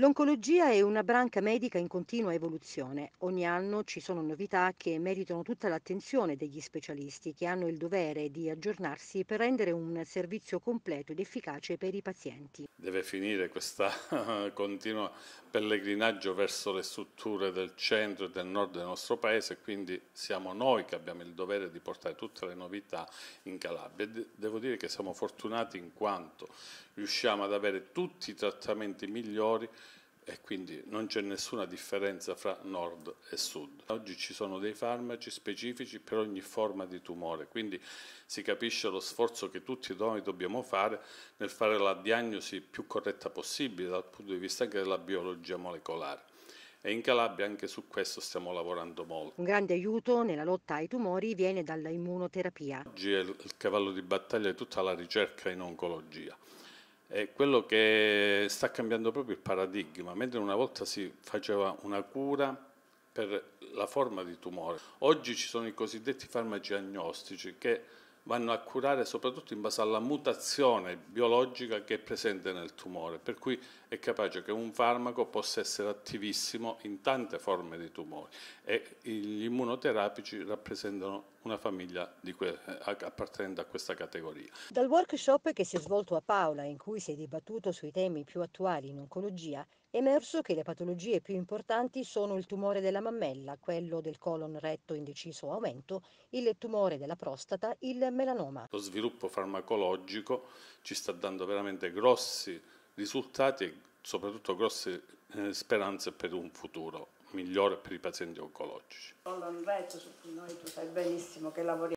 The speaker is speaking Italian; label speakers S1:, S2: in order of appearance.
S1: L'oncologia è una branca medica in continua evoluzione. Ogni anno ci sono novità che meritano tutta l'attenzione degli specialisti che hanno il dovere di aggiornarsi per rendere un servizio completo ed efficace per i pazienti.
S2: Deve finire questo continuo pellegrinaggio verso le strutture del centro e del nord del nostro paese, quindi siamo noi che abbiamo il dovere di portare tutte le novità in Calabria. Devo dire che siamo fortunati in quanto riusciamo ad avere tutti i trattamenti migliori e quindi non c'è nessuna differenza fra nord e sud. Oggi ci sono dei farmaci specifici per ogni forma di tumore, quindi si capisce lo sforzo che tutti noi dobbiamo fare nel fare la diagnosi più corretta possibile dal punto di vista anche della biologia molecolare. E in Calabria anche su questo stiamo lavorando molto.
S1: Un grande aiuto nella lotta ai tumori viene dall'immunoterapia.
S2: Oggi è il cavallo di battaglia di tutta la ricerca in oncologia è quello che sta cambiando proprio il paradigma. Mentre una volta si faceva una cura per la forma di tumore, oggi ci sono i cosiddetti farmaci agnostici che vanno a curare soprattutto in base alla mutazione biologica che è presente nel tumore, per cui è capace che un farmaco possa essere attivissimo in tante forme di tumori e gli immunoterapici rappresentano una famiglia que- eh, appartenente a questa categoria.
S1: Dal workshop che si è svolto a Paola, in cui si è dibattuto sui temi più attuali in oncologia, è emerso che le patologie più importanti sono il tumore della mammella, quello del colon retto indeciso aumento, il tumore della prostata, il melanoma.
S2: Lo sviluppo farmacologico ci sta dando veramente grossi risultati e soprattutto grosse eh, speranze per un futuro migliore per i pazienti oncologici. Solo
S1: il noi tu sai benissimo che lavoriamo.